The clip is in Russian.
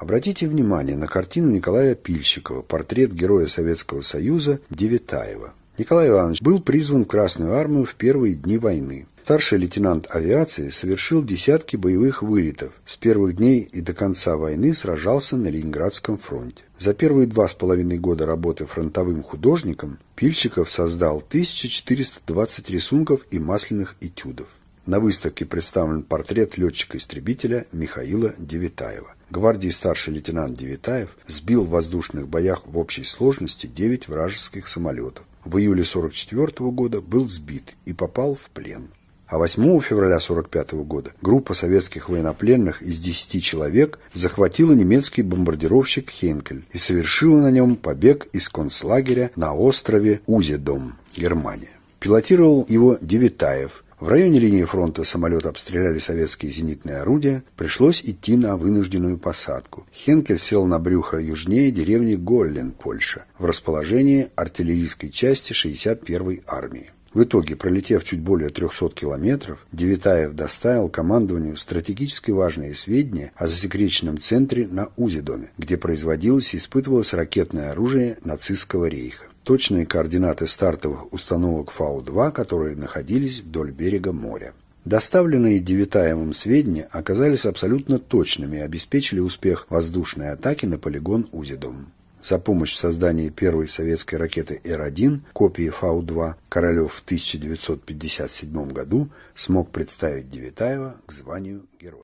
Обратите внимание на картину Николая Пильщикова «Портрет героя Советского Союза Девятаева». Николай Иванович был призван в Красную Армию в первые дни войны. Старший лейтенант авиации совершил десятки боевых вылетов. С первых дней и до конца войны сражался на Ленинградском фронте. За первые два с половиной года работы фронтовым художником Пильщиков создал 1420 рисунков и масляных этюдов. На выставке представлен портрет летчика-истребителя Михаила Девитаева гвардии старший лейтенант Девитаев сбил в воздушных боях в общей сложности 9 вражеских самолетов. В июле 44 года был сбит и попал в плен. А 8 февраля 1945 года группа советских военнопленных из 10 человек захватила немецкий бомбардировщик «Хенкель» и совершила на нем побег из концлагеря на острове Узедом, Германия. Пилотировал его Девитаев – в районе линии фронта самолет обстреляли советские зенитные орудия, пришлось идти на вынужденную посадку. Хенкель сел на брюхо южнее деревни Голлен, Польша, в расположении артиллерийской части 61-й армии. В итоге, пролетев чуть более 300 километров, Девитаев доставил командованию стратегически важные сведения о засекреченном центре на Узидоме, где производилось и испытывалось ракетное оружие нацистского рейха точные координаты стартовых установок Фау-2, которые находились вдоль берега моря. Доставленные Девитаевым сведения оказались абсолютно точными и обеспечили успех воздушной атаки на полигон Узидом. За помощь в создании первой советской ракеты Р-1, копии Фау-2, Королев в 1957 году смог представить Девитаева к званию героя.